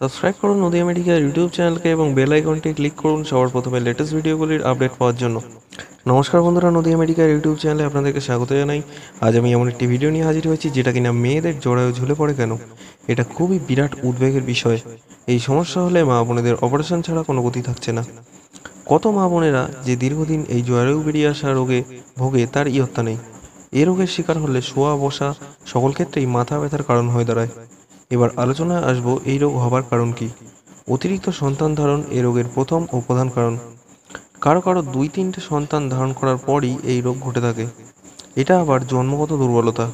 subscribe করুন Nadia medical YouTube চ্যানেলকে এবং বেল আইকনটি ক্লিক করুন সবার প্রথমে লেটেস্ট ভিডিওগুলির আপডেট পাওয়ার জন্য নমস্কার বন্ধুরা নদিয়া মেডিকেল ইউটিউব চ্যানেলে আপনাদেরকে স্বাগত জানাই আজ আমি এমন একটি ভিডিও নিয়ে হাজির হয়েছি যেটা কিনা মেয়েদের জড়ায়ু ঝুলে পড়ে কেন এটা খুবই বিরাট উদ্বেগের বিষয় এই সমস্যা হলে মা বোনেদের অপারেশন ছাড়া কোনো গতি থাকছে না কত মা বোনেরা যে দীর্ঘদিন এই জরায়ু বেরিয়ে আসা রোগে ভোগে তার ইয়ত্তা নেই এ রোগের শিকার হলে শোয়া বসা সকল ক্ষেত্রেই মাথা ব্যথার কারণ হয়ে দাঁড়ায় এবার আলোচনায় আসব এই রোগ হবার কারণ কি অতিরিক্ত সন্তান ধারণ এ রোগের প্রথম ও প্রধান কারণ কারো কারো দুই তিনটে সন্তান ধারণ করার পরই এই রোগ ঘটে থাকে এটা আবার জন্মগত দুর্বলতা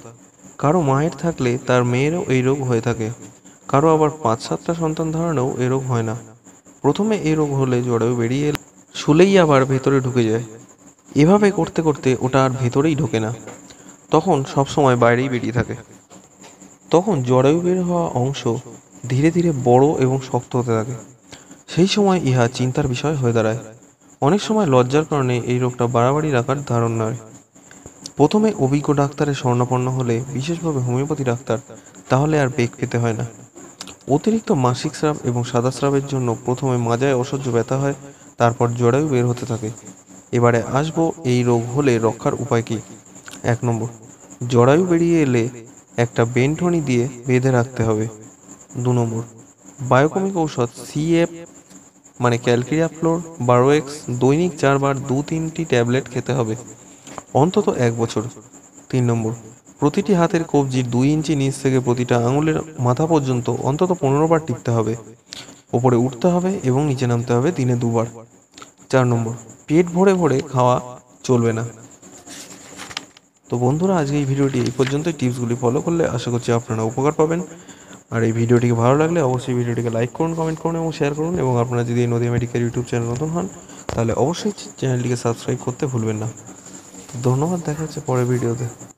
কারো মায়ের থাকলে তার মেয়েরও এই রোগ হয়ে থাকে কারো আবার পাঁচ সাতটা সন্তান ধারণেও এ রোগ হয় না প্রথমে এ রোগ হলে জড়েও বেরিয়ে শুলেই আবার ভেতরে ঢুকে যায় এভাবে করতে করতে ওটা আর ভেতরেই ঢোকে না তখন সবসময় বাইরেই বেরিয়ে থাকে তখন জরায়ু বের হওয়া অংশ ধীরে ধীরে বড় এবং শক্ত হতে থাকে সেই সময় ইহা চিন্তার বিষয় হয়ে দাঁড়ায় অনেক সময় লজ্জার কারণে এই রোগটা বাড়াবাড়ি রাখার ধারণ নয় প্রথমে অভিজ্ঞ ডাক্তারের স্বর্ণাপন্ন হলে বিশেষভাবে হোমিওপ্যাথি ডাক্তার তাহলে আর বেগ পেতে হয় না অতিরিক্ত মাসিক স্রাব এবং সাদা স্রাবের জন্য প্রথমে মাজায় অসহ্য ব্যথা হয় তারপর জরায়ু বের হতে থাকে এবারে আসব এই রোগ হলে রক্ষার উপায় কী এক নম্বর জরায়ু বেরিয়ে এলে একটা বেনঠনি দিয়ে বেঁধে রাখতে হবে দু নম্বর বায়োকমিক ঔষধ সিএফ মানে ক্যালকেরিয়া ফ্লোর বারো এক্স দৈনিক চারবার দু তিনটি ট্যাবলেট খেতে হবে অন্তত এক বছর তিন নম্বর প্রতিটি হাতের কবজির দুই ইঞ্চি নিচ থেকে প্রতিটা আঙুলের মাথা পর্যন্ত অন্তত পনেরো বার টিপতে হবে ওপরে উঠতে হবে এবং নিচে নামতে হবে দিনে দুবার চার নম্বর পেট ভরে ভরে খাওয়া চলবে না তো বন্ধুরা আজকে এই ভিডিওটি এই পর্যন্ত টিপসগুলি ফলো করলে আশা করছি আপনারা উপকার পাবেন আর এই ভিডিওটিকে ভালো লাগলে অবশ্যই ভিডিওটিকে লাইক করুন কমেন্ট করুন এবং শেয়ার করুন এবং আপনারা যদি নদিয়া মেডিকেল ইউটিউব চ্যানেল নতুন হন তাহলে অবশ্যই চ্যানেলটিকে সাবস্ক্রাইব করতে ভুলবেন না ধন্যবাদ দেখা হচ্ছে পরের ভিডিওতে